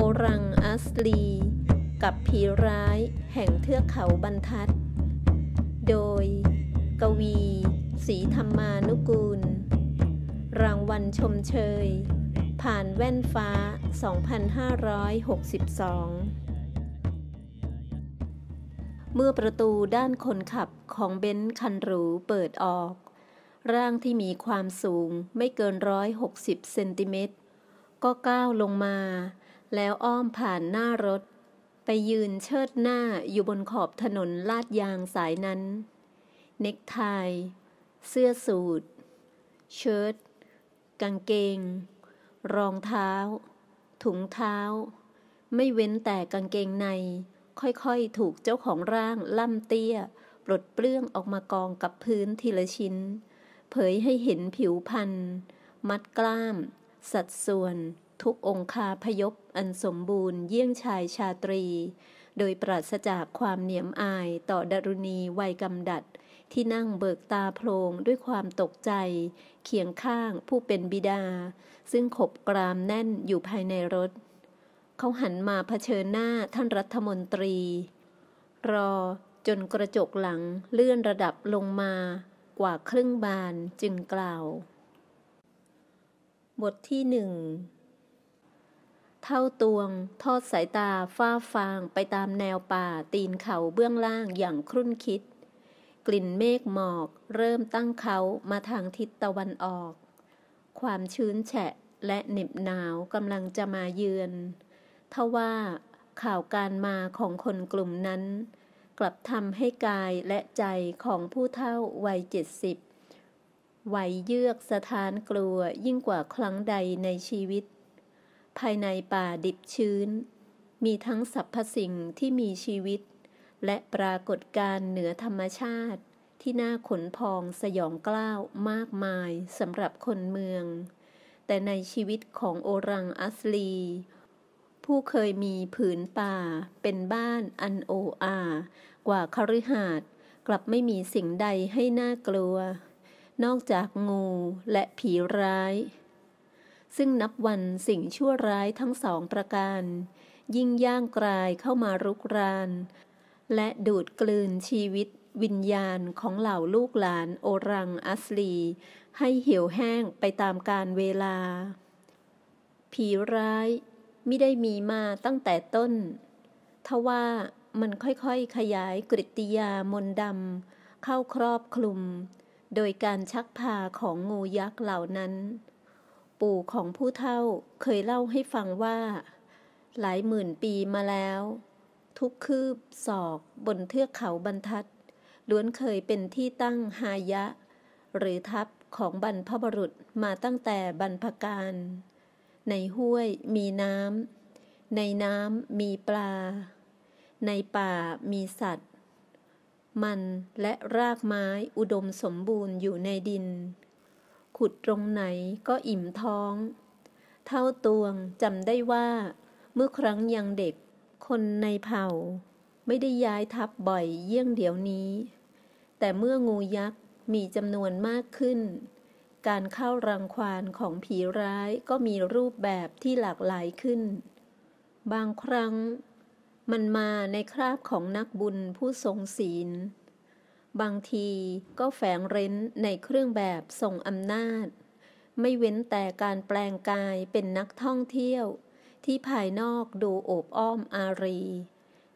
โอรังอัสลี กับผีร้ายแห่งเทือกเขาบรรทัด โดย กวีศรีธรรมานุกูล รางวัลชมเชย ผ่านแว่นฟ้า 2562 เมื่อประตูด้านคนขับของเบนซ์คันหรูเปิดออก ร่างที่มีความสูงไม่เกิน 160 เซนติเมตร ก็ก้าวลงมาแล้วอ้อมผ่านหน้ารถ ไปยืนเชิดหน้าอยู่บนขอบถนนลาดยางสายนั้น เน็กไทเสื้อสูทเชิ้ตกางเกง รองเท้า ถุงเท้า ไม่เว้นแต่กางเกงใน ค่อยๆ ถูกเจ้าของร่างล่ำเตี้ย ปลดเปลื้องออกมากองกับพื้นทีละชิ้น เผยให้เห็นผิวพันธุ์มัดกล้าม สัดส่วนทุกองคาพยพอันสมบูรณ์เยี่ยงชายชาตรี โดยปราศจากความเหนียมอายต่อดรุณีวัยกำดัด ที่นั่งเบิกตาโพลงด้วยความตกใจเคียงข้างผู้เป็นบิดา ซึ่งขบกรามแน่นอยู่ภายในรถ เขาหันมาเผชิญหน้าท่านรัฐมนตรี รอจนกระจกหลังเลื่อนระดับลงมากว่าครึ่งบานจึงกล่าว บทที่หนึ่งเท่าตวง ทอดสายตาฟ้าฟาง ไปตามแนวป่าตีนเขาเบื้องล่างอย่างครุ่นคิด กลิ่นเมฆหมอกเริ่มตั้งเขามาทางทิศตะวันออก ความชื้นแฉะและเหน็บหนาวกำลังจะมาเยือนทว่าข่าวการมาของคนกลุ่มนั้น กลับทำให้กายและใจของผู้เฒ่าวัยเจ็ดสิบไหวเยือกสถานกลัวยิ่งกว่าครั้งใดในชีวิตภายในป่าดิบชื้น มีทั้งสรรพสิ่งที่มีชีวิต และปรากฏการเหนือธรรมชาติที่น่าขนพองสยองกล้าวมากมายสำหรับคนเมือง แต่ในชีวิตของโอรังอัสลี ผู้เคยมีผืนป่าเป็นบ้านอันโออากว่าคฤหาสน์กลับไม่มีสิ่งใดให้น่ากลัว นอกจากงูและผีร้ายซึ่งนับวันสิ่งชั่วร้ายทั้งสองประการ ยิ่งย่างกลายเข้ามารุกราน และดูดกลืนชีวิตวิญญาณของเหล่าลูกหลานโอรังอัสลี ให้เหี่ยวแห้งไปตามกาลเวลา ผีร้ายไม่ได้มีมาตั้งแต่ต้นทว่ามันค่อยๆขยายกริตยามนดำ เข้าครอบคลุมโดยการชักพาของงูยักษ์เหล่านั้นปู่ของผู้เฒ่าเคยเล่าให้ฟังว่า หลายหมื่นปีมาแล้ว ทุกคืบศอกบนเทือกเขาบรรทัด ล้วนเคยเป็นที่ตั้งหายะ หรือทัพของบรรพบรุษมาตั้งแต่บรรพการ ในห้วยมีน้ำในน้ำมีปลา ในป่ามีสัตว์ มันและรากไม้อุดมสมบูรณ์อยู่ในดินขุดตรงไหนก็อิ่มท้อง เท่าตวงจำได้ว่า เมื่อครั้งยังเด็กคนในเผ่า ไม่ได้ย้ายทับบ่อยเยี่ยงเดี๋ยวนี้ แต่เมื่องูยักษ์ มีจำนวนมากขึ้น การเข้ารังควานของผีร้ายก็มีรูปแบบที่หลากหลายขึ้น บางครั้ง มันมาในคราบของนักบุญผู้ทรงศีลบางทีก็แฝงเร้นในเครื่องแบบทรงอำนาจ ไม่เว้นแต่การแปลงกายเป็นนักท่องเที่ยว ที่ภายนอกดูโอบอ้อมอารี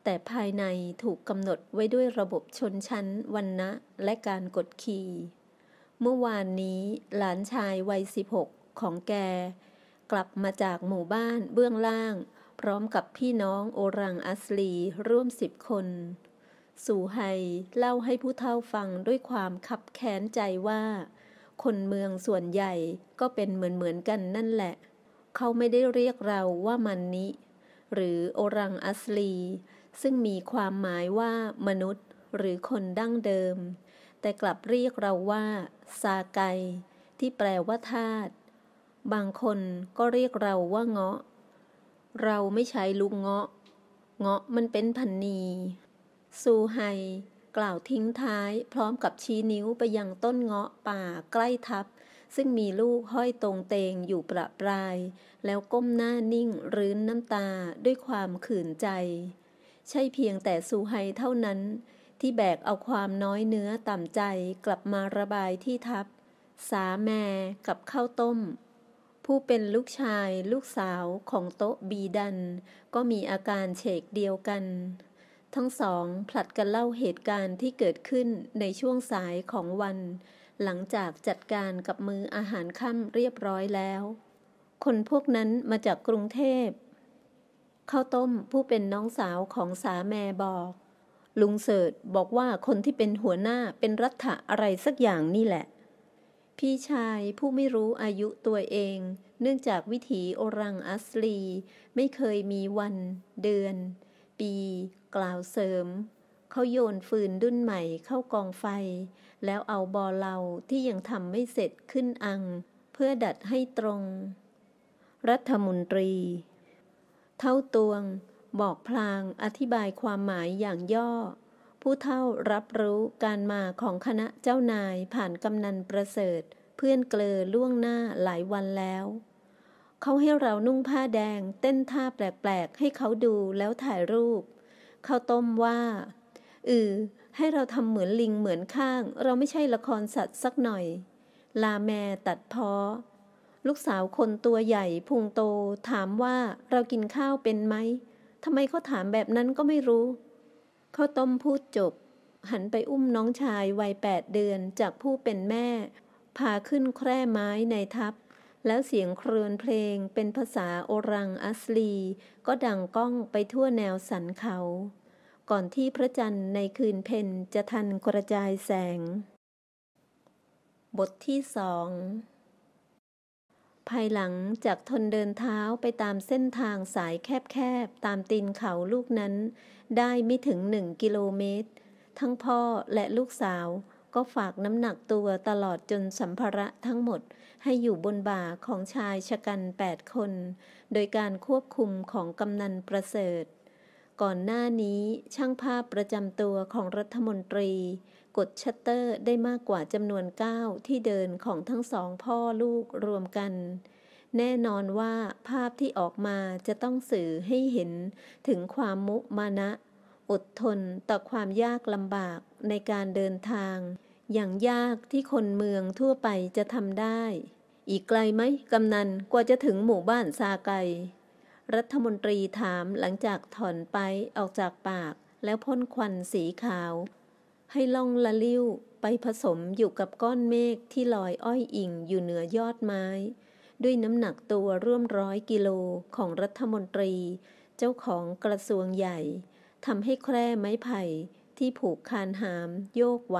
แต่ภายในถูกกำหนดไว้ด้วยระบบชนชั้นวันนะและการกดขี่ เมื่อวานนี้หลานชายวัย 16 ของแก กลับมาจากหมู่บ้านเบื้องล่าง พร้อมกับพี่น้องโอรังอัสลีร่วมสิบคนสู่ไฮเล่าให้ผู้เฒ่าฟังด้วยความขับแค้นใจว่า คนเมืองส่วนใหญ่ก็เป็นเหมือนเหมือนกันนั่นแหละ เขาไม่ได้เรียกเราว่ามันนิหรือโอรังอัสลี ซึ่งมีความหมายว่า มนุษย์ หรือคนดั้งเดิม แต่กลับเรียกเราว่า ซาไกที่แปลว่าธาตุบางคนก็เรียกเราว่าเงาะ เราไม่ใช้ลูกเงาะ เงาะมันเป็นพันนีซูไฮกล่าวทิ้งท้ายพร้อมกับชี้นิ้วไปยังต้นเงาะป่าใกล้ทับ ซึ่งมีลูกห้อยตรงเตงอยู่ประปราย แล้วก้มหน้านิ่ง รื้นน้ำตาด้วยความขืนใจ ใช่เพียงแต่ซูไฮเท่านั้น ที่แบกเอาความน้อยเนื้อต่ำใจกลับมาระบายที่ทับสาแม่ กับข้าวต้ม ผู้เป็นลูกชายลูกสาวของโต๊ะบีดัน ก็มีอาการเฉกเดียวกันทั้งสองผลัดกันเล่าเหตุการณ์ที่เกิดขึ้นในช่วงสายของวัน หลังจากจัดการกับมืออาหารค่ำเรียบร้อยแล้ว คนพวกนั้นมาจากกรุงเทพข้าวต้มผู้เป็นน้องสาวของสาแม่บอก ลุงเสิร์ชบอกว่าคนที่เป็นหัวหน้าเป็นรัฐะอะไรสักอย่างนี่แหละ พี่ชายผู้ไม่รู้อายุตัวเอง เนื่องจากวิถีโอรังอัสลีไม่เคยมีวันเดือนปีกล่าวเสริม เขาโยนฟืนดุ้นใหม่เข้ากองไฟ แล้วเอาบอเลาที่ยังทำไม่เสร็จขึ้นอังเพื่อดัดให้ตรง รัฐมนตรี เท่าตวงบอกพลางอธิบายความหมายอย่างย่อ ผู้เท่ารับรู้การมาของคณะเจ้านายผ่านกำนันประเสริฐ เพื่อนเกลอล่วงหน้าหลายวันแล้วเขาให้เรานุ่งผ้าแดงเต้นท่าแปลกๆให้เขาดูแล้วถ่ายรูป เขาต้มว่า อือ ให้เราทำเหมือนลิงเหมือนข้าง เราไม่ใช่ละครสัตว์สักหน่อย ลาแมตัดพอลูกสาวคนตัวใหญ่พุงโตถามว่าเรากินข้าวเป็นไหมทำไมเขาถามแบบนั้นก็ไม่รู้ เขาต้มพูดจบ หันไปอุ้มน้องชายวัยแปดเดือนจากผู้เป็นแม่ พาขึ้นแคร่ไม้ในทับแล้วเสียงเครือนเพลงเป็นภาษาโอรังอัสลี ก็ดังก้องไปทั่วแนวสันเขา ก่อนที่พระจันทร์ในคืนเพ็ญจะทันกระจายแสง บทที่สองภายหลังจากทนเดินเท้าไปตามเส้นทางสายแคบๆตามตีนเขาลูกนั้น ได้ไม่ถึงหนึ่งกิโลเมตร ทั้งพ่อและลูกสาวก็ฝากน้ำหนักตัวตลอดจนสัมภาระทั้งหมดให้อยู่บนบ่าของชายชะกันแปดคน โดยการควบคุมของกำนันประเสริฐ ก่อนหน้านี้ช่างภาพประจำตัวของรัฐมนตรี กดชัตเตอร์ได้มากกว่าจำนวนเก้าที่เดินของทั้งสองพ่อลูกรวมกัน แน่นอนว่าภาพที่ออกมาจะต้องสื่อให้เห็นถึงความมุมานะ อดทนต่อความยากลำบากในการเดินทางอย่างยากที่คนเมืองทั่วไปจะทำได้ อีกไกลไหมกำนันกว่าจะถึงหมู่บ้านซาไก รัฐมนตรีถามหลังจากถอนไปออกจากปากแล้วพ่นควันสีขาว ให้ล่องละลิ้วไปผสมอยู่กับก้อนเมฆที่ลอยอ้อยอิงอยู่เหนือยอดไม้ ด้วยน้ำหนักตัวร่วมร้อยกิโลของรัฐมนตรี เจ้าของกระทรวงใหญ่ทำให้แคร่ไม้ไผ่ที่ผูกคานหามโยกไหว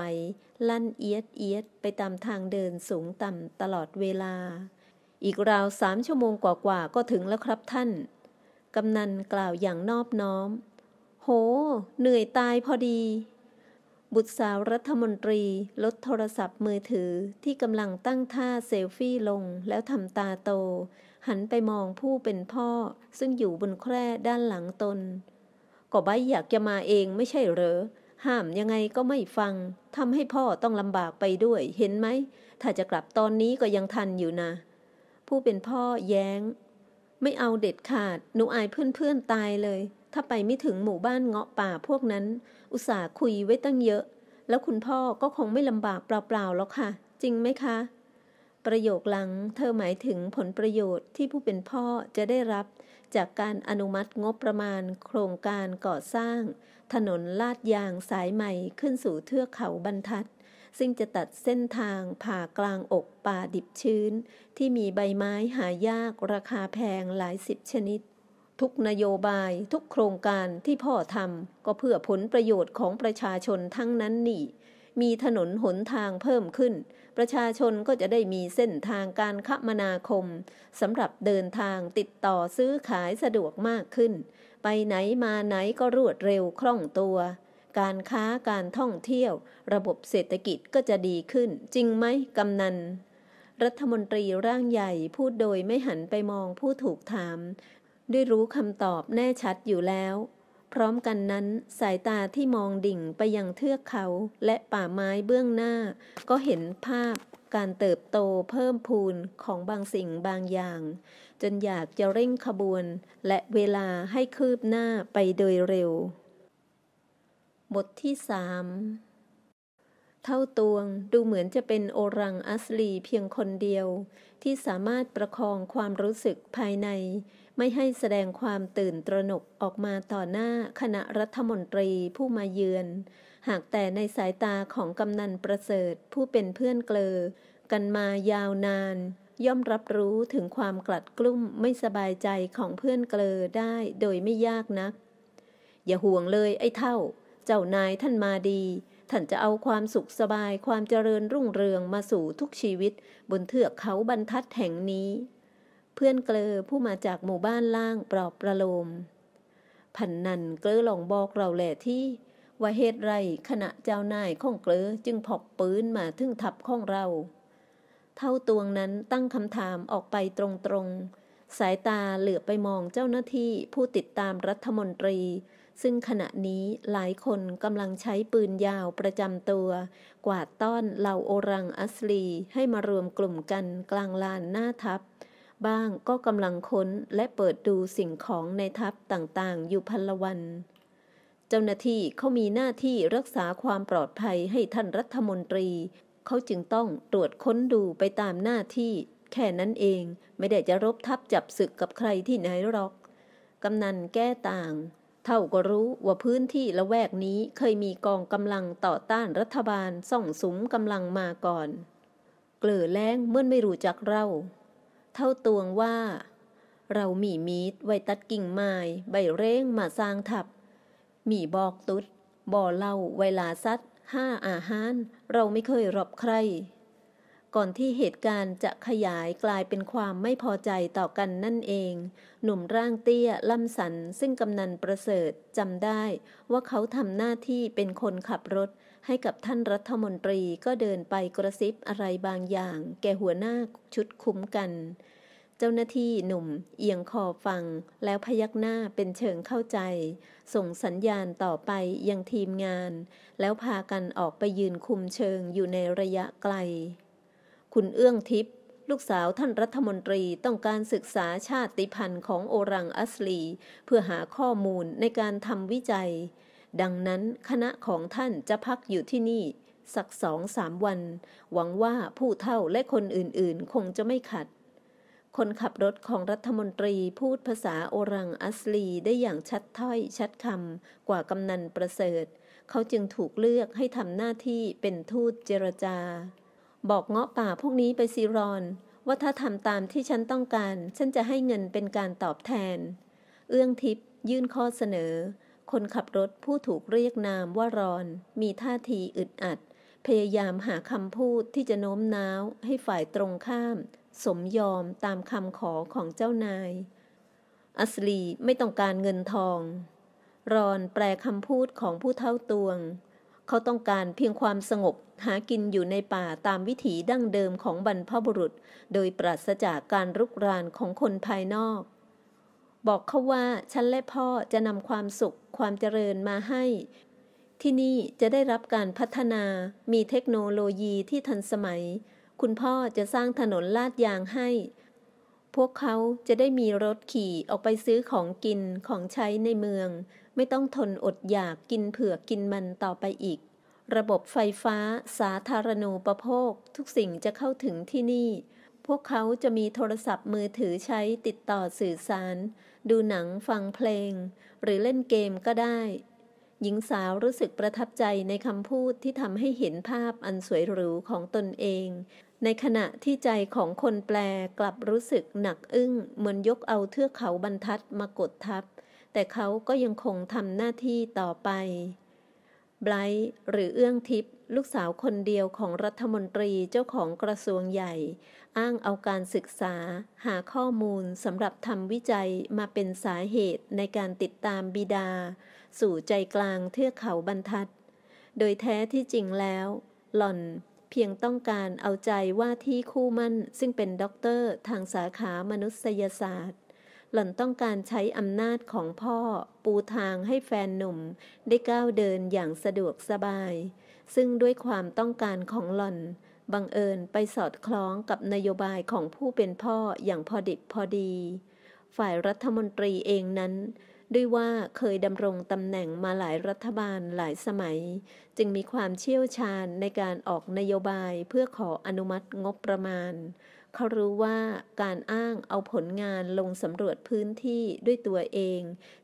ลั่นเอียดเอียดไปตามทางเดินสูงต่ำตลอดเวลา อีกราวสามชั่วโมงกว่าาก็ถึงแล้วครับท่าน กำนันกล่าวอย่างนอบน้อม โห เหนื่อยตายพอดี บุตรสาวรัฐมนตรี ลดโทรศัพท์มือถือที่กำลังตั้งท่าเซลฟี่ลงแล้วทำตาโต หันไปมองผู้เป็นพ่อซึ่งอยู่บนแคร่ด้านหลังตนก็ใบอยากจะมาเองไม่ใช่เหรอห้ามยังไงก็ไม่ฟัง ทำให้พ่อต้องลำบากไปด้วย เห็นไหม ถ้าจะกลับตอนนี้ก็ยังทันอยู่นะ ผู้เป็นพ่อแย้ง ไม่เอาเด็ดขาด หนูอายเพื่อนๆตายเลย ถ้าไปไม่ถึงหมู่บ้านเงาะป่าพวกนั้น อุตส่าห์คุยไว้ตั้งเยอะ แล้วคุณพ่อก็คงไม่ลำบากเปล่าๆแล้วค่ะ จริงไหมคะ ประโยคหลังเธอหมายถึงผลประโยชน์ที่ผู้เป็นพ่อจะได้รับ จากการอนุมัติงบประมาณโครงการก่อสร้างถนนลาดยางสายใหม่ขึ้นสู่เทือกเขาบรรทัด ซึ่งจะตัดเส้นทางผ่ากลางอกป่าดิบชื้น ที่มีใบไม้หายากราคาแพงหลายสิบชนิด ทุกนโยบายทุกโครงการที่พ่อทำก็เพื่อผลประโยชน์ของประชาชนทั้งนั้นนี่ มีถนนหนทางเพิ่มขึ้น ประชาชนก็จะได้มีเส้นทางการคมนาคม สำหรับเดินทางติดต่อซื้อขายสะดวกมากขึ้นไปไหนมาไหนก็รวดเร็วคล่องตัว การค้าการท่องเที่ยว ระบบเศรษฐกิจก็จะดีขึ้น จริงไหมกำนัน รัฐมนตรีร่างใหญ่พูดโดยไม่หันไปมองผู้ถูกถาม ด้วยรู้คำตอบแน่ชัดอยู่แล้ว พร้อมกันนั้นสายตาที่มองดิ่งไปยังเทือกเขา และป่าไม้เบื้องหน้าก็เห็นภาพการเติบโตเพิ่มพูนของบางสิ่งบางอย่าง จนอยากจะเร่งขบวน และเวลาให้คืบหน้าไปโดยเร็ว บทที่สามเท่าตวงดูเหมือนจะเป็นโอรังอัสลีเพียงคนเดียว ที่สามารถประคองความรู้สึกภายใน ไม่ให้แสดงความตื่นตระหนก ออกมาต่อหน้าคณะรัฐมนตรีผู้มาเยือนหากแต่ในสายตาของกำนันประเสริฐผู้เป็นเพื่อนเกลอกันมายาวนาน ย่อมรับรู้ถึงความกลัดกลุ้ม ไม่สบายใจของเพื่อนเกลอได้โดยไม่ยากนัก อย่าห่วงเลยไอ้เท่า เจ้านายท่านมาดีท่านจะเอาความสุขสบายความเจริญรุ่งเรืองมาสู่ทุกชีวิตบนเทือกเขาบรรทัดแห่งนี้ เพื่อนเกลอผู้มาจากหมู่บ้านล่างปลอบประโลมพันนันเกลอหลองบอกเราแหละที่ว่าเหตุไรขณะเจ้านายข้องเกลือจึงผอกปืนมาทึ่งทับข้องเรา เท่าตวงนั้นตั้งคำถามออกไปตรงๆสายตาเหลือไปมองเจ้าหน้าที่ผู้ติดตามรัฐมนตรี ซึ่งขณะนี้หลายคนกำลังใช้ปืนยาวประจำตัว กวาดต้อนเหล่าโอรังอัสลีให้มารวมกลุ่มกันกลางลานหน้าทัพบ้างก็กำลังค้นและเปิดดูสิ่งของในทัพต่างๆ อยู่พันละวันจ้าหน้าที่เขามีหน้าที่รักษาความปลอดภัยให้ท่านรัฐมนตรี เขาจึงต้องตรวจค้นดูไปตามหน้าที่แค่นั้นเองไม่ได้จะรบทับจับศึกกับใครที่ไหนหรอก กำนันแก้ต่าง เท่าก็รู้ว่าพื้นที่ละแวกนี้เคยมีกองกำลังต่อต้านรัฐบาลส่องสมกำลังมาก่อนเกลือแล้งเมื่อไม่รู้จักเรา เท่าตวงว่า เรามีมีดไว้ตัดกิ่งไม้ใบเร้งมาสร้างทับมีบอกตุดบ่อเล่าเวลาซัดห้าอาหาร เราไม่เคยรบใคร ก่อนที่เหตุการณ์จะขยายกลายเป็นความไม่พอใจต่อกันนั่นเอง หนุ่มร่างเตี้ยล่ำสัน ซึ่งกำนันประเสริฐจำได้ ว่าเขาทำหน้าที่เป็นคนขับรถ ให้กับท่านรัฐมนตรีก็เดินไปกระซิบอะไรบางอย่าง แก่หัวหน้าชุดคุ้มกันจ้าหน้าที่หนุ่ม เอียงคอฟัง แล้วพยักหน้าเป็นเชิงเข้าใจ ส่งสัญญาณต่อไปยังทีมงาน แล้วพากันออกไปยืนคุมเชิงอยู่ในระยะไกล คุณเอื้องทิพย์ลูกสาวท่านรัฐมนตรีต้องการศึกษาชาติพันธุ์ของโอรังอัสลี เพื่อหาข้อมูลในการทำวิจัย ดังนั้นคณะของท่านจะพักอยู่ที่นี่ สักสองสามวัน หวังว่าผู้เท่าและคนอื่นๆ คงจะไม่ขัดคนขับรถของรัฐมนตรีพูดภาษาโอรังอัสลีได้อย่างชัดถ้อยชัดคำกว่ากำนันประเสริฐ เขาจึงถูกเลือกให้ทำหน้าที่เป็นทูตเจรจา บอกเงาะป่าพวกนี้ไปซีรอน ว่าถ้าทำตามที่ฉันต้องการฉันจะให้เงินเป็นการตอบแทน เอื้องทิพยื่นข้อเสนอ คนขับรถผู้ถูกเรียกนามว่ารอน มีท่าทีอึดอัดพยายามหาคำพูดที่จะโน้มน้าวให้ฝ่ายตรงข้ามสมยอมตามคำขอของเจ้านาย อัสลี ไม่ต้องการเงินทอง รอนแปลคำพูดของผู้เท่าตวง เขาต้องการเพียงความสงบหากินอยู่ในป่าตามวิถีดั้งเดิมของบรรพบุรุษ โดยปราศจากการรุกรานของคนภายนอก บอกเขาว่า ฉันและพ่อจะนำความสุขความเจริญมาให้ ที่นี่จะได้รับการพัฒนา มีเทคโนโลยีที่ทันสมัยคุณพ่อจะสร้างถนนลาดยางให้ พวกเขาจะได้มีรถขี่ออกไปซื้อของกินของใช้ในเมือง ไม่ต้องทนอดอยากกินเผือกกินมันต่อไปอีก ระบบไฟฟ้าสาธารณูปโภคทุกสิ่งจะเข้าถึงที่นี่ พวกเขาจะมีโทรศัพท์มือถือใช้ติดต่อสื่อสาร ดูหนังฟังเพลงหรือเล่นเกมก็ได้หญิงสาวรู้สึกประทับใจในคำพูดที่ทำให้เห็นภาพอันสวยหรูของตนเอง ในขณะที่ใจของคนแปลกลับรู้สึกหนักอึ้งเหมือนยกเอาเทือกเขาบรรทัดมากดทับ แต่เขาก็ยังคงทำหน้าที่ต่อไปไบรท์หรือเอื้องทิพย์ลูกสาวคนเดียวของรัฐมนตรีเจ้าของกระทรวงใหญ่ อ้างเอาการศึกษา หาข้อมูลสำหรับทำวิจัยมาเป็นสาเหตุในการติดตามบิดาสู่ใจกลางเทือกเขาบรรทัด โดยแท้ที่จริงแล้ว หล่อนเพียงต้องการเอาใจว่าที่คู่มั่น ซึ่งเป็นด็อกเตอร์ทางสาขามนุษยศาสตร์ หล่อนต้องการใช้อำนาจของพ่อปูทางให้แฟนหนุ่มได้ก้าวเดินอย่างสะดวกสบาย ซึ่งด้วยความต้องการของหล่อนบังเอิญไปสอดคล้องกับนโยบายของผู้เป็นพ่ออย่างพอดิบพอดี ฝ่ายรัฐมนตรีเองนั้นด้วยว่าเคยดำรงตำแหน่งมาหลายรัฐบาลหลายสมัย จึงมีความเชี่ยวชาญในการออกนโยบายเพื่อขออนุมัติงบประมาณ เขารู้ว่าการอ้างเอาผลงานลงสำรวจพื้นที่ด้วยตัวเอง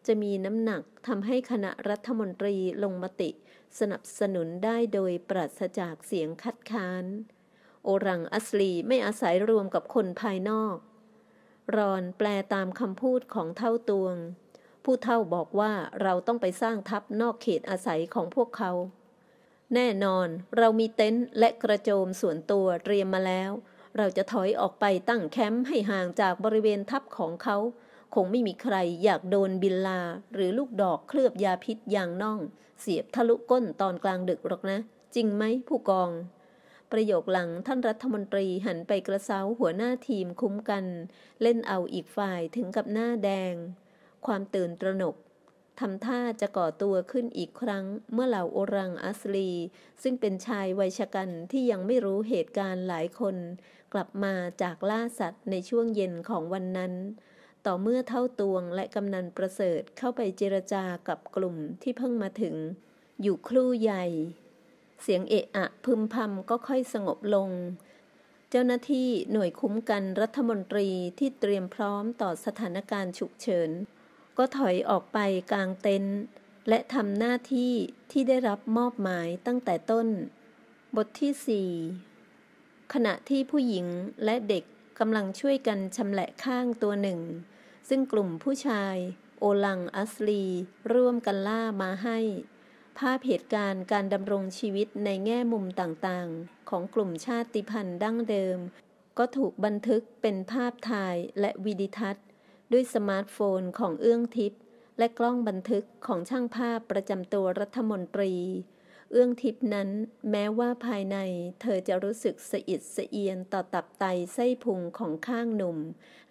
จะมีน้ำหนักทำให้คณะรัฐมนตรีลงมติ สนับสนุนได้โดยปราศจากเสียงคัดค้าน โอรังอัสลีไม่อาศัยรวมกับคนภายนอก รอนแปลตามคำพูดของเท่าตวงผู้เฒ่าบอกว่าเราต้องไปสร้างทัพนอกเขตอาศัยของพวกเขา แน่นอนเรามีเต็นท์และกระโจมส่วนตัวเตรียมมาแล้ว เราจะถอยออกไปตั้งแคมป์ให้ห่างจากบริเวณทัพของเขา คงไม่มีใครอยากโดนบินลา หรือลูกดอกเคลือบยาพิษอย่างน่อง เสียบทะลุก้นตอนกลางดึกหรอกนะ จริงไหมผู้กอง ประโยคหลังท่านรัฐมนตรีหันไปกระเซ้าหัวหน้าทีมคุ้มกัน เล่นเอาอีกฝ่ายถึงกับหน้าแดงความตื่นตระหนก ทำท่าจะก่อตัวขึ้นอีกครั้ง เมื่อเหล่าโอรังอัสลีซึ่งเป็นชายวัยชกันที่ยังไม่รู้เหตุการณ์หลายคน กลับมาจากล่าสัตว์ในช่วงเย็นของวันนั้น ต่อเมื่อเท่าตวงและกำนันประเสริฐเข้าไปเจรจากับกลุ่มที่เพิ่งมาถึง อยู่ครู่ใหญ่ เสียงเอะอะพึมพำก็ค่อยสงบลง เจ้าหน้าที่หน่วยคุ้มกันรัฐมนตรีที่เตรียมพร้อมต่อสถานการณ์ฉุกเฉินก็ถอยออกไปกลางเต็นท์และทำหน้าที่ที่ได้รับมอบหมายตั้งแต่ต้น บทที่สี่ขณะที่ผู้หญิงและเด็กกำลังช่วยกันชำแหละข้างตัวหนึ่ง ซึ่งกลุ่มผู้ชาย โอลังอัสลี ร่วมกันล่ามาให้ ภาพเหตุการณ์การดำรงชีวิตในแง่มุมต่างๆ ของกลุ่มชาติพันธุ์ดั้งเดิม ก็ถูกบันทึกเป็นภาพถ่ายและวิดิทัศนด้วยสมาร์ทโฟนของเอื้องทิพย์และกล้องบันทึกของช่างภาพประจำตัวรัฐมนตรี เอื้องทิพย์นั้น แม้ว่าภายในเธอจะรู้สึกสะอิดสะเอียนต่อตับไตไส้พุงของข้างหนุ่ม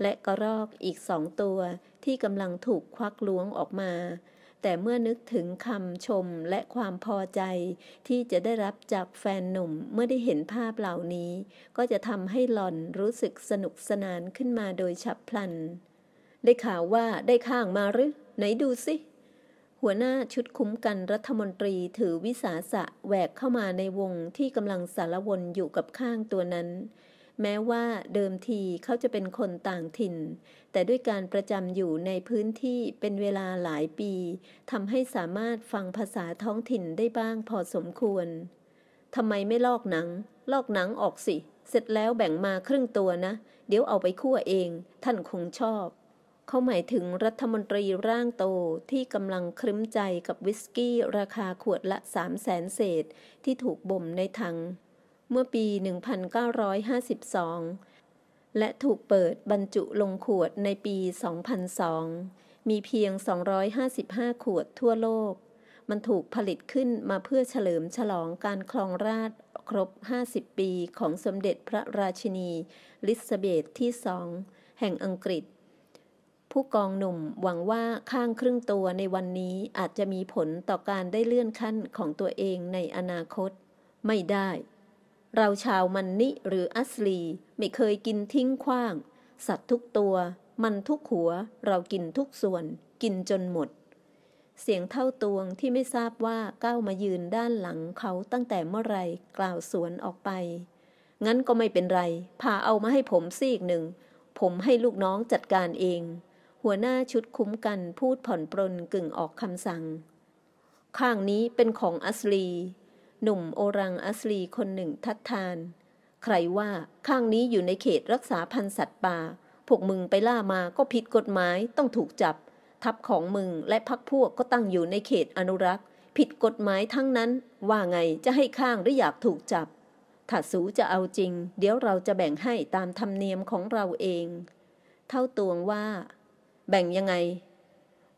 และกระรอกอีกสองตัว ที่กำลังถูกควักล้วงออกมา แต่เมื่อนึกถึงคำชมและความพอใจ ที่จะได้รับจากแฟนหนุ่มเมื่อได้เห็นภาพเหล่านี้ ก็จะทำให้หล่อนรู้สึกสนุกสนานขึ้นมาโดยฉับพลันได้ข่าวว่าได้ข้างมาหรือไหนดูสิหัวหน้าชุดคุ้มกันรัฐมนตรีถือวิสาสะแหวกเข้ามาในวงที่กำลังสารวนอยู่กับข้างตัวนั้น แม้ว่าเดิมทีเขาจะเป็นคนต่างถิ่น แต่ด้วยการประจำอยู่ในพื้นที่เป็นเวลาหลายปีทำให้สามารถฟังภาษาท้องถิ่นได้บ้างพอสมควรทำไมไม่ลอกหนัง ลอกหนังออกสิ เสร็จแล้วแบ่งมาครึ่งตัวนะ เดี๋ยวเอาไปคั่วเอง ท่านคงชอบเขาหมายถึงรัฐมนตรีร่างโตที่กำลังครึ้มใจกับวิสกี้ราคาขวดละสามแสนเศษที่ถูกบ่มในถังเมื่อปี 1952 และถูกเปิดบรรจุลงขวดในปี 2002 มีเพียง 255 ขวดทั่วโลก มันถูกผลิตขึ้นมาเพื่อเฉลิมฉลองการคลองราชครบ 50 ปีของสมเด็จพระราชินีลิซาเบธที่สอง แห่งอังกฤษผู้กองหนุ่มหวังว่าข้างครึ่งตัวในวันนี้อาจจะมีผลต่อการได้เลื่อนขั้นของตัวเองในอนาคต ไม่ได้ เราชาวมันนิหรืออัสลีไม่เคยกินทิ้งขว้าง สัตว์ทุกตัว มันทุกหัว เรากินทุกส่วน กินจนหมด เสียงเท่าตวงที่ไม่ทราบว่าก้าวมายืนด้านหลังเขาตั้งแต่เมื่อไรกล่าวสวนออกไป งั้นก็ไม่เป็นไร พาเอามาให้ผมซีกหนึ่ง ผมให้ลูกน้องจัดการเองหัวหน้าชุดคุ้มกันพูดผ่อนปรนกึ่งออกคำสั่ง ข้างนี้เป็นของอัสลี หนุ่มโอรังอัสลีคนหนึ่ง ทัดทาน ใครว่าข้างนี้อยู่ในเขตรักษาพันธุ์สัตว์ป่า พวกมึงไปล่ามาก็ผิดกฎหมายต้องถูกจับ ทัพของมึงและพักพวกก็ตั้งอยู่ในเขตอนุรักษ์ ผิดกฎหมายทั้งนั้น ว่าไงจะให้ข้างหรืออยากถูกจับ ถ้าสูจะเอาจริง เดี๋ยวเราจะแบ่งให้ตามธรรมเนียมของเราเอง เท่าตวงว่าแบ่งยังไง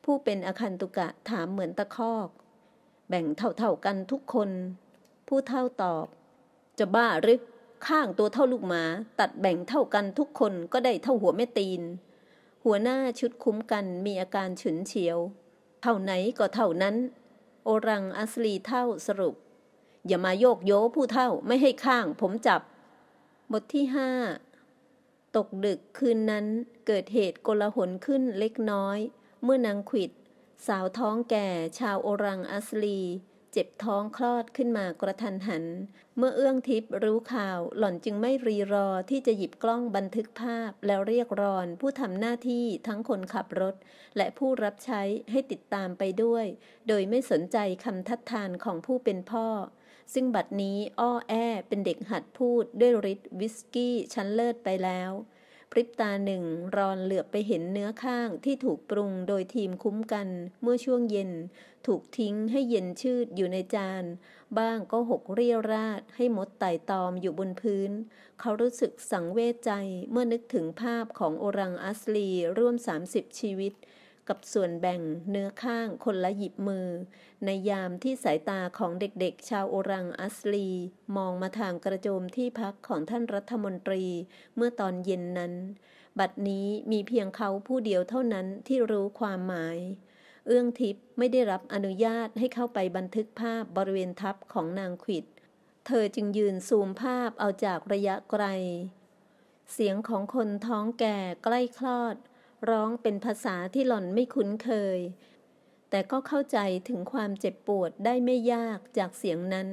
ผู้เป็นอคันตุกะถามเหมือนตะคอก แบ่งเท่าๆกันทุกคน ผู้เท่าตอบ จะบ้าหรือข้างตัวเท่าลูกหมาตัดแบ่งเท่ากันทุกคนก็ได้เท่าหัวแม่ตีน หัวหน้าชุดคุ้มกันมีอาการฉุนเฉียว เท่าไหนก็เท่านั้น โอรังอัสลีเท่าสรุป อย่ามาโยกโย้ผู้เท่าไม่ให้ข้างผมจับ บทที่ห้าตกดึกคืนนั้นเกิดเหตุโกลาหลขึ้นเล็กน้อย เมื่อนางขิด สาวท้องแก่ ชาวโอรังอัสลี เจ็บท้องคลอดขึ้นมากระทันหัน เมื่อเอื้องทิพย์รู้ข่าวหล่อนจึงไม่รีรอที่จะหยิบกล้องบันทึกภาพแล้วเรียกรอนผู้ทำหน้าที่ทั้งคนขับรถ และผู้รับใช้ให้ติดตามไปด้วย โดยไม่สนใจคำทัดทานของผู้เป็นพ่อซึ่งบัดนี้อ้อแอเป็นเด็กหัดพูดด้วยฤทธิ์วิสกี้ชั้นเลิศไปแล้ว พริบตาหนึ่งรอนเหลือบไปเห็นเนื้อข้างที่ถูกปรุงโดยทีมคุ้มกัน เมื่อช่วงเย็น ถูกทิ้งให้เย็นชืดอยู่ในจาน บ้างก็หกเรียราดให้มดไต่ตอมอยู่บนพื้น เขารู้สึกสังเวชใจเมื่อนึกถึงภาพของโอรังอัสลีร่วม 30 ชีวิตกับส่วนแบ่งเนื้อข้างคนละหยิบมือ ในยามที่สายตาของเด็กๆชาวโอรังอัสลี มองมาทางกระโจมที่พักของท่านรัฐมนตรีเมื่อตอนเย็นนั้น บัดนี้มีเพียงเขาผู้เดียวเท่านั้นที่รู้ความหมาย เอื้องทิพย์ไม่ได้รับอนุญาตให้เข้าไปบันทึกภาพบริเวณทับของนางขิดเธอจึงยืนซูมภาพเอาจากระยะไกล เสียงของคนท้องแก่ใกล้คลอดร้องเป็นภาษาที่หล่อนไม่คุ้นเคย แต่ก็เข้าใจถึงความเจ็บปวดได้ไม่ยากจากเสียงนั้น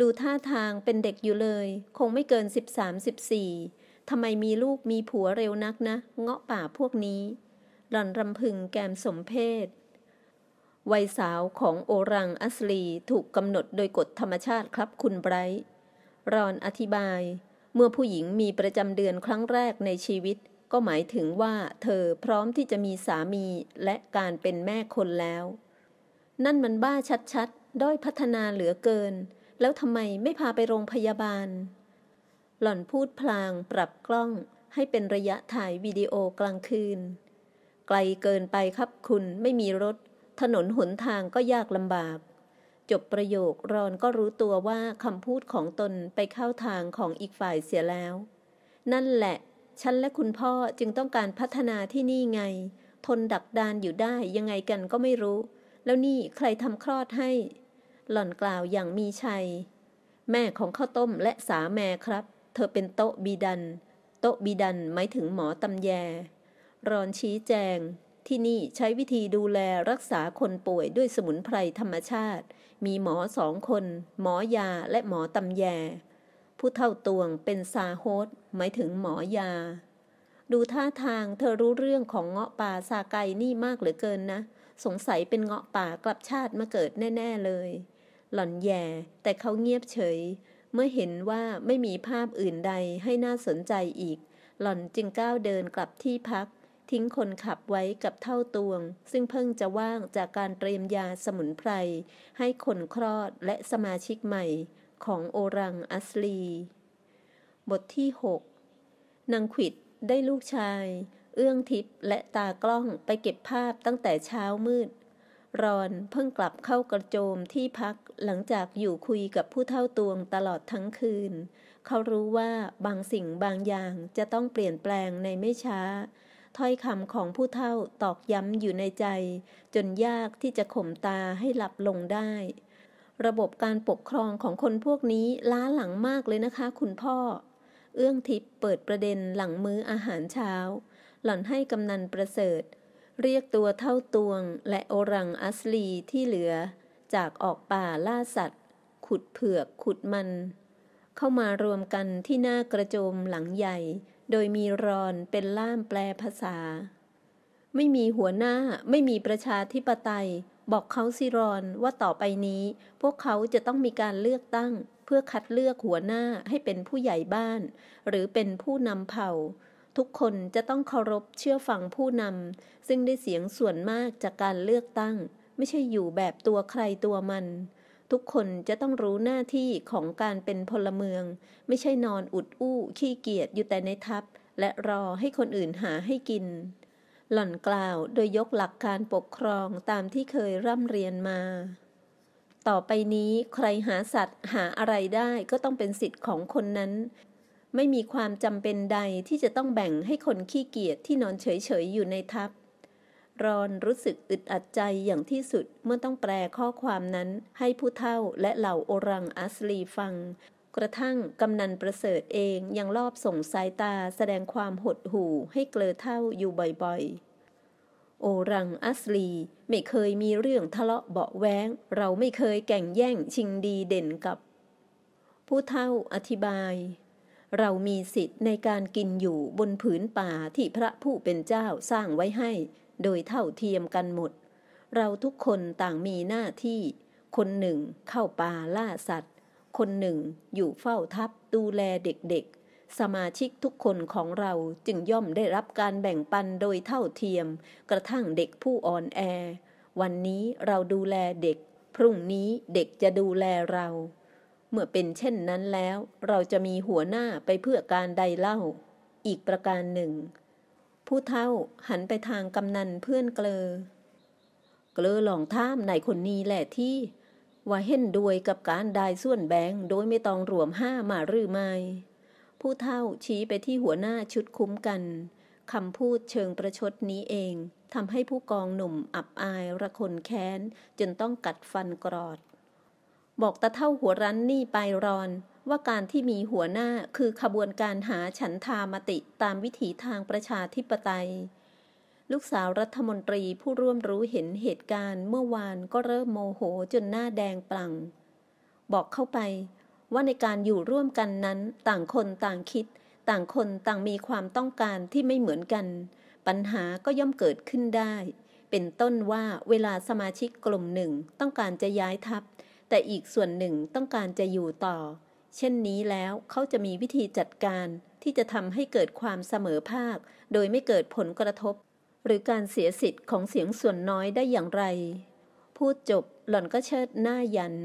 ดูท่าทางเป็นเด็กอยู่เลย คงไม่เกิน 13 14ทำไมมีลูกมีผัวเร็วนักนะ เงาะป่าพวกนี้ หล่อนรำพึงแกมสมเพศวัยสาวของโอรังอัสลีถูกกำหนดโดยกฎธรรมชาติครับคุณไบรท์รอนอธิบาย เมื่อผู้หญิงมีประจำเดือนครั้งแรกในชีวิตก็หมายถึงว่าเธอพร้อมที่จะมีสามีและการเป็นแม่คนแล้ว นั่นมันบ้าชัดๆด้อยพัฒนาเหลือเกิน แล้วทำไมไม่พาไปโรงพยาบาล หล่อนพูดพลางปรับกล้อง ให้เป็นระยะถ่ายวิดีโอกลางคืน ไกลเกินไปครับคุณไม่มีรถ ถนนหนทางก็ยากลำบาก จบประโยครอนก็รู้ตัวว่าคำพูดของตนไปเข้าทางของอีกฝ่ายเสียแล้ว นั่นแหละฉันและคุณพ่อจึงต้องการพัฒนาที่นี่ไง ทนดักดานอยู่ได้ยังไงกันก็ไม่รู้ แล้วนี่ใครทำคลอดให้ หล่อนกล่าวอย่างมีชัย แม่ของข้าวต้มและสาแม่ครับ เธอเป็นโต๊ะบีดัน โต๊ะบีดันหมายถึงหมอตำแย รอนชี้แจง ที่นี่ใช้วิธีดูแลรักษาคนป่วยด้วยสมุนไพรธรรมชาติ มีหมอสองคน หมอยาและหมอตำแยผู้เท่าตวงเป็นซาโฮสหมายถึงหมอยา ดูท่าทางเธอรู้เรื่องของเงาะป่าซาไกนี่มากเหลือเกินนะ สงสัยเป็นเงาะป่ากลับชาติมาเกิดแน่ ๆเลย หล่อนแย่แต่เขาเงียบเฉย เมื่อเห็นว่าไม่มีภาพอื่นใดให้น่าสนใจอีก หล่อนจึงก้าวเดินกลับที่พัก ทิ้งคนขับไว้กับเท่าตวง ซึ่งเพิ่งจะว่างจากการเตรียมยาสมุนไพร ให้คนคลอดและสมาชิกใหม่ ของโอรังอัสลีบทที่ 6นางขิดได้ลูกชาย เอื้องทิพย์และตากล้องไปเก็บภาพตั้งแต่เช้ามืด รอนเพิ่งกลับเข้ากระโจมที่พักหลังจากอยู่คุยกับผู้เท่าตวงตลอดทั้งคืน เขารู้ว่าบางสิ่งบางอย่างจะต้องเปลี่ยนแปลงในไม่ช้า ถ้อยคำของผู้เท่าตอกย้ำอยู่ในใจ จนยากที่จะข่มตาให้หลับลงได้ ระบบการปกครองของคนพวกนี้ล้าหลังมากเลยนะคะ คุณพ่อเอื้องทิพย์เปิดประเด็นหลังมื้ออาหารเช้า หล่อนให้กำนันประเสริฐ เรียกตัวเท่าตวงและโอรังอัสลีที่เหลือ จากออกป่าล่าสัตว์ ขุดเผือกขุดมัน เข้ามารวมกันที่หน้ากระโจมหลังใหญ่ โดยมีรอนเป็นล่ามแปลภาษา ไม่มีหัวหน้าไม่มีประชาธิปไตยบอกเขาซิรอนว่าต่อไปนี้ พวกเขาจะต้องมีการเลือกตั้ง เพื่อคัดเลือกหัวหน้าให้เป็นผู้ใหญ่บ้าน หรือเป็นผู้นำเผ่า ทุกคนจะต้องเคารพเชื่อฟังผู้นำซึ่งได้เสียงส่วนมากจากการเลือกตั้ง ไม่ใช่อยู่แบบตัวใครตัวมัน ทุกคนจะต้องรู้หน้าที่ของการเป็นพลเมือง ไม่ใช่นอนอุดอู้ขี้เกียจอยู่แต่ในทัพและรอให้คนอื่นหาให้กินหล่อนกล่าวโดยยกหลักการปกครองตามที่เคยร่ำเรียนมา ต่อไปนี้ใครหาสัตว์หาอะไรได้ก็ต้องเป็นสิทธิ์ของคนนั้น ไม่มีความจำเป็นใดที่จะต้องแบ่งให้คนขี้เกียจที่นอนเฉยๆ อยู่ในทับรอนรู้สึกอึดอัดใจอย่างที่สุดเมื่อต้องแปลข้อความนั้นให้ผู้เฒ่าและเหล่าโอรังอัสลีฟังกระทั่งกำนันประเสริฐเองยังรอบส่งสายตาแสดงความหดหู่ให้เกลอเท่าอยู่บ่อยๆ โอรังอัสลีไม่เคยมีเรื่องทะเลาะเบาแวงเราไม่เคยแก่งแย่งชิงดีเด่นกับ ผู้เท่าอธิบาย เรามีสิทธิ์ในการกินอยู่บนผืนป่าที่พระผู้เป็นเจ้าสร้างไว้ให้ โดยเท่าเทียมกันหมด เราทุกคนต่างมีหน้าที่ คนหนึ่งเข้าป่าล่าสัตวคนหนึ่งอยู่เฝ้าทัพดูแลเด็กๆสมาชิกทุกคนของเราจึงย่อมได้รับการแบ่งปันโดยเท่าเทียม กระทั่งเด็กผู้อ่อนแอวันนี้เราดูแลเด็ก พรุ่งนี้เด็กจะดูแลเรา เมื่อเป็นเช่นนั้นแล้ว เราจะมีหัวหน้าไปเพื่อการใดเล่า อีกประการหนึ่ง ผู้เท่าหันไปทางกำนันเพื่อนเกลอเกลอหลองท่ามในคนนี้แหละที่ว่าเห็นด้วยกับการได้ส่วนแบ่งโดยไม่ต้องรวมห้ามาหรือไม่ผู้เท่าชี้ไปที่หัวหน้าชุดคุ้มกันคำพูดเชิงประชดนี้เองทำให้ผู้กองหนุ่มอับอายระคนแค้นจนต้องกัดฟันกรอด บอก ตะเท่าหัวรั้นนี่ไปรอน ว่าการที่มีหัวหน้าคือขบวนการหาฉันทามติตามวิถีทางประชาธิปไตยลูกสาวรัฐมนตรีผู้ร่วมรู้เห็นเหตุการณ์เมื่อวานก็เริ่มโมโหจนหน้าแดงปลัง่งบอกเข้าไป ว่าในการอยู่ร่วมกันนั้น ต่างคนต่างคิด ต่างคนต่างมีความต้องการที่ไม่เหมือนกัน ปัญหาก็ย่อมเกิดขึ้นได้ เป็นต้นว่าเวลาสมาชิกกลุ่มหนึ่งต้องการจะย้ายทัพแต่อีกส่วนหนึ่งต้องการจะอยู่ต่อ เช่นนี้แล้วเขาจะมีวิธีจัดการที่จะทำให้เกิดความเสมอภาคโดยไม่เกิดผลกระทบหรือการเสียสิทธิ์ของเสียงส่วนน้อยได้อย่างไร พูดจบหล่อนก็เชิดหน้ายัน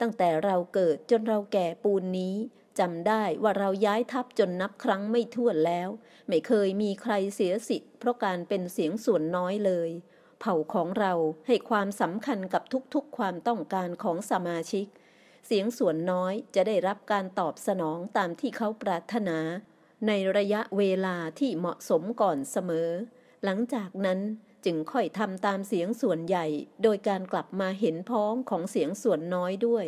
ตั้งแต่เราเกิดจนเราแก่ปูนนี้จำได้ว่าเราย้ายทับจนนับครั้งไม่ถ้วนแล้ว ไม่เคยมีใครเสียสิทธิ์เพราะการเป็นเสียงส่วนน้อยเลย เผ่าของเราให้ความสำคัญกับทุกๆความต้องการของสมาชิก เสียงส่วนน้อยจะได้รับการตอบสนองตามที่เขาปรารถนา ในระยะเวลาที่เหมาะสมก่อนเสมอหลังจากนั้นจึงค่อยทำตามเสียงส่วนใหญ่โดยการกลับมาเห็นพ้องของเสียงส่วนน้อยด้วย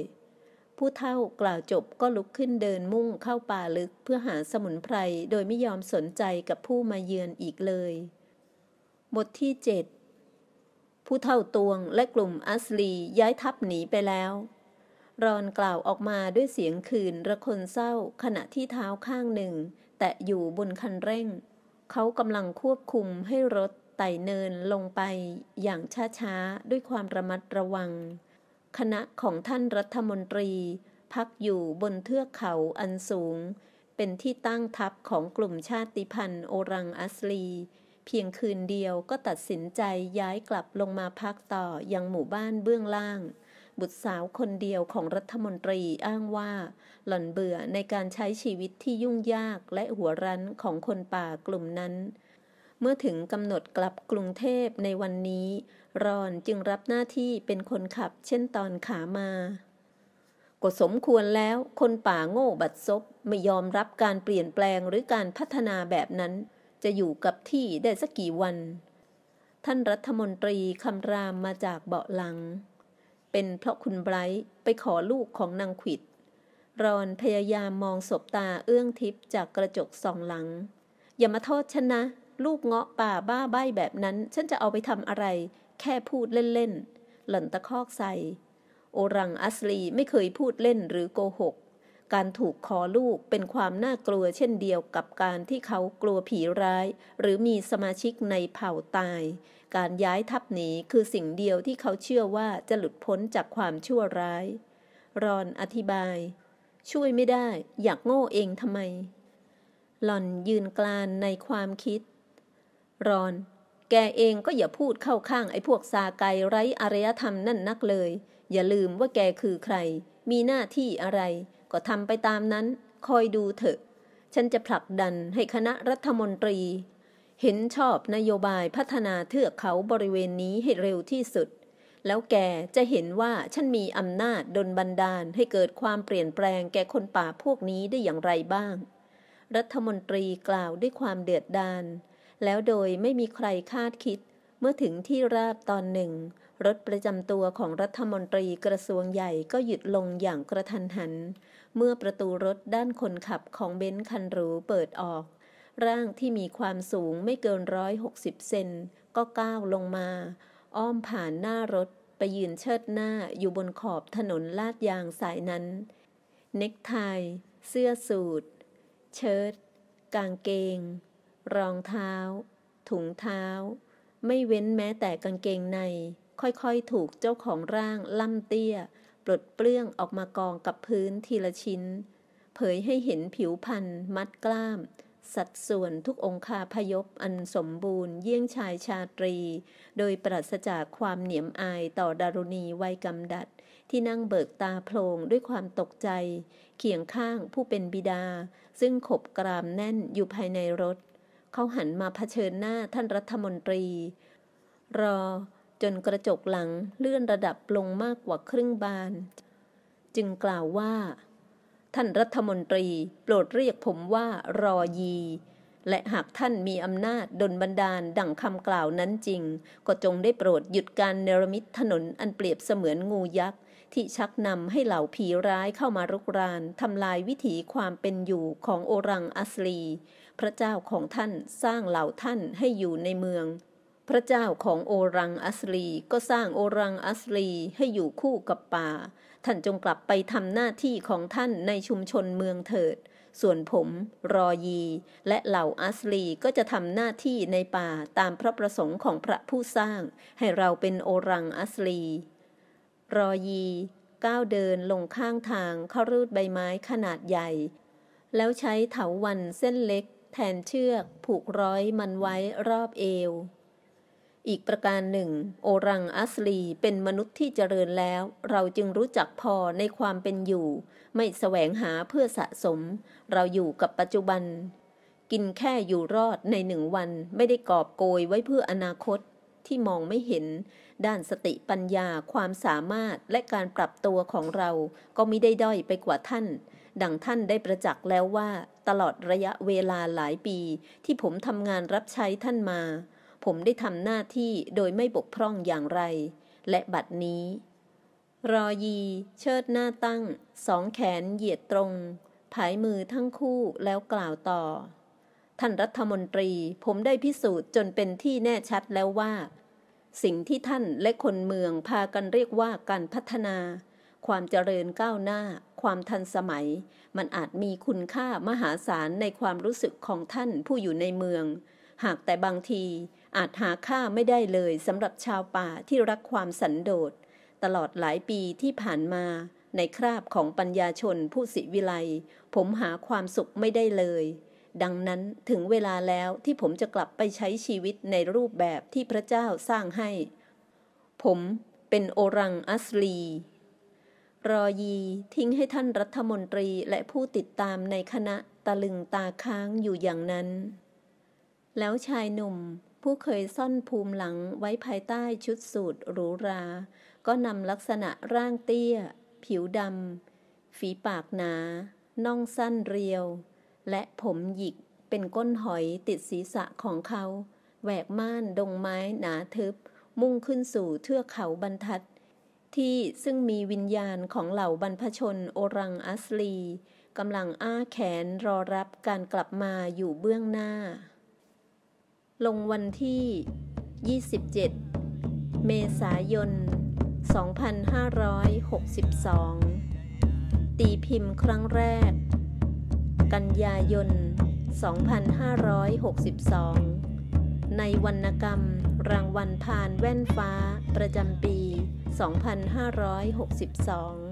ผู้เท่ากล่าวจบก็ลุกขึ้นเดินมุ่งเข้าป่าลึกเพื่อหาสมุนไพรโดยไม่ยอมสนใจกับผู้มาเยือนอีกเลย บทที่เจ็ดผู้เท่าตวงและกลุ่มอัสลีย้ายทัพหนีไปแล้ว รอนกล่าวออกมาด้วยเสียงคืน ระคนเศร้าขณะที่เท้าข้างหนึ่ง แตะอยู่บนคันเร่งเขากำลังควบคุมให้รถไต่เนินลงไปอย่างช้าๆ ด้วยความระมัดระวัง คณะของท่านรัฐมนตรี พักอยู่บนเทือกเขาอันสูง เป็นที่ตั้งทัพของกลุ่มชาติพันธุ์โอรังอัสลี เพียงคืนเดียวก็ตัดสินใจย้ายกลับลงมาพักต่อยังหมู่บ้านเบื้องล่างบุตรสาวคนเดียวของรัฐมนตรีอ้างว่า หล่อนเบื่อในการใช้ชีวิตที่ยุ่งยากและหัวรั้นของคนป่ากลุ่มนั้น เมื่อถึงกำหนดกลับกรุงเทพในวันนี้ รอนจึงรับหน้าที่เป็นคนขับเช่นตอนขามาก็สมควรแล้วคนป่าโง่บัดซบไม่ยอมรับการเปลี่ยนแปลงหรือการพัฒนาแบบนั้น จะอยู่กับที่ได้สักกี่วัน ท่านรัฐมนตรีคำรามมาจากเบาะหลังเป็นเพราะคุณไบรท์ไปขอลูกของนางขิด รอนพยายามมองศบตาเอื้องทิพย์จากกระจกสองหลัง อย่ามาโทษฉันนะ ลูกเงาะป่าบ้าใบแบบนั้นฉันจะเอาไปทำอะไร แค่พูดเล่นๆหล่นตะคอกใส่ โอรังอัสลีไม่เคยพูดเล่นหรือโกหกการถูกคอลูกเป็นความน่ากลัวเช่นเดียวกับการที่เขากลัวผีร้าย หรือมีสมาชิกในเผ่าตาย การย้ายทับหนีคือสิ่งเดียวที่เขาเชื่อว่าจะหลุดพ้นจากความชั่วร้าย รอนอธิบาย ช่วยไม่ได้อยากโง่เองทำไมหลอนยืนกลานในความคิด รอน แกเองก็อย่าพูดเข้าข้างไอ้พวกซาไกไร้อารยธรรมนั่นนักเลย อย่าลืมว่าแกคือใคร มีหน้าที่อะไร็ทำไปตามนั้นคอยดูเถอะ ฉันจะผลักดันให้คณะรัฐมนตรี เห็นชอบนโยบายพัฒนาเทือกเขาบริเวณนี้ให้เร็วที่สุด แล้วแกจะเห็นว่าฉันมีอำนาจดนบันดาลให้เกิดความเปลี่ยนแปลงแก่คนป่าพวกนี้ได้อย่างไรบ้าง รัฐมนตรีกล่าวด้วยความเดือดดาลแล้วโดยไม่มีใครคาดคิด เมื่อถึงที่ราบตอนหนึ่ง รถประจำตัวของรัฐมนตรีกระทรวงใหญ่ก็หยุดลงอย่างกระทันหันเมื่อประตูรถด้านคนขับของเบนซ์คันหรูเปิดออก ร่างที่มีความสูงไม่เกินร้อยหกสิบเซน ก็ก้าวลงมา อ้อมผ่านหน้ารถ ไปยืนเชิดหน้าอยู่บนขอบถนนลาดยางสายนั้น เน็กไท เสื้อสูทเชิ้ต กางเกง รองเท้า ถุงเท้า ไม่เว้นแม้แต่กางเกงใน ค่อยๆ ถูกเจ้าของร่างล่ำเตี้ยปลดเปลื้องออกมากองกับพื้นทีละชิ้น เผยให้เห็นผิวพันธ์มัดกล้าม สัดส่วนทุกองคาพยพอันสมบูรณ์เยี่ยงชายชาตรี โดยปราศจากความเหนียมอายต่อดารุณีวัยกำดัด ที่นั่งเบิกตาโพลงด้วยความตกใจเคียงข้างผู้เป็นบิดา ซึ่งขบกรามแน่นอยู่ภายในรถ เขาหันมาเผชิญหน้าท่านรัฐมนตรี รอจนกระจกหลังเลื่อนระดับลงมากกว่าครึ่งบาน จึงกล่าวว่า ท่านรัฐมนตรี โปรดเรียกผมว่า รอยี และหากท่านมีอำนาจดลบันดาลดั่งคำกล่าวนั้นจริง ก็จงได้โปรดหยุดการเนรมิตถนนอันเปรียบเสมือนงูยักษ์ที่ชักนำให้เหล่าผีร้ายเข้ามารุกรานทำลายวิถีความเป็นอยู่ของโอรังอัสลีพระเจ้าของท่านสร้างเหล่าท่านให้อยู่ในเมืองพระเจ้าของโอรังอัสลีก็สร้างโอรังอัสลีให้อยู่คู่กับป่า ท่านจงกลับไปทำหน้าที่ของท่านในชุมชนเมืองเถิด ส่วนผม รอยี และเหล่าอัสลีก็จะทำหน้าที่ในป่าตามพระประสงค์ของพระผู้สร้าง ให้เราเป็นโอรังอัสลีรอยี ก้าวเดินลงข้างทางเข้ารูดใบไม้ขนาดใหญ่ แล้วใช้เถาวันเส้นเล็กแทนเชือก ผูกร้อยมันไว้รอบเอวอีกประการหนึ่ง โอรังอัสลี เป็นมนุษย์ที่เจริญแล้ว เราจึงรู้จักพอในความเป็นอยู่ ไม่แสวงหาเพื่อสะสม เราอยู่กับปัจจุบัน กินแค่อยู่รอดในหนึ่งวัน ไม่ได้กอบโกยไว้เพื่ออนาคตที่มองไม่เห็น ด้านสติปัญญา ความสามารถ และการปรับตัวของเราก็มิได้ด้อยไปกว่าท่าน ดังท่านได้ประจักษ์แล้วว่า ตลอดระยะเวลาหลายปี ที่ผมทำงานรับใช้ท่านมาผมได้ทำหน้าที่โดยไม่บกพร่องอย่างไร และบัดนี้ รอยีเชิดหน้าตั้ง สองแขนเหยียดตรงผายมือทั้งคู่แล้วกล่าวต่อ ท่านรัฐมนตรีผมได้พิสูจน์จนเป็นที่แน่ชัดแล้วว่า สิ่งที่ท่านและคนเมืองพากันเรียกว่าการพัฒนา ความเจริญก้าวหน้า ความทันสมัย มันอาจมีคุณค่ามหาศาลในความรู้สึกของท่านผู้อยู่ในเมือง หากแต่บางทีอาจหาค่าไม่ได้เลยสำหรับชาวป่าที่รักความสันโดษตลอดหลายปีที่ผ่านมา ในคราบของปัญญาชนผู้สิวิไลผมหาความสุขไม่ได้เลย ดังนั้นถึงเวลาแล้วที่ผมจะกลับไปใช้ชีวิตในรูปแบบที่พระเจ้าสร้างให้ ผมเป็นโอรังอัสลี รอยี ทิ้งให้ท่านรัฐมนตรีและผู้ติดตามในคณะ ตะลึงตาค้างอยู่อย่างนั้น แล้วชายหนุ่มผู้เคยซ่อนภูมิหลังไว้ภายใต้ชุดสูตร หรูรา ก็นำลักษณะร่างเตี้ย ผิวดำฝีปากหนา น่องสั้นเรียว และผมหยิกเป็นก้นหอยติดศีรษะของเขาแหวกม่านดงไม้หนาทึบ มุ่งขึ้นสู่เทือกเขาบรรทัด ที่ซึ่งมีวิญญาณของเหล่าบรรพชนโอรังอัสลีกำลังอ้าแขนรอรับการกลับมาอยู่เบื้องหน้าลงวันที่ 27 เมษายน 2562 ตีพิมพ์ครั้งแรก กันยายน 2562 ในวรรณกรรมรางวัลพานแว่นฟ้า ประจำปี 2562